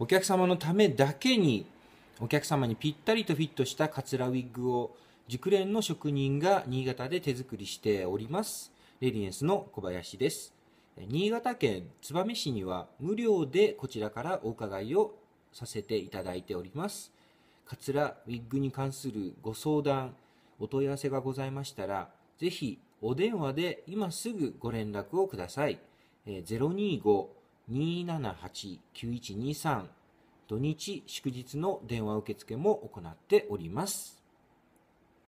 お客様のためだけにお客様にぴったりとフィットしたカツラウィッグを熟練の職人が新潟で手作りしております。レディエンスの小林です。新潟県燕市には無料でこちらからお伺いをさせていただいております。カツラウィッグに関するご相談、お問い合わせがございましたら、ぜひお電話で今すぐご連絡をください。え025 278-9123土日祝日の電話受付も行っております。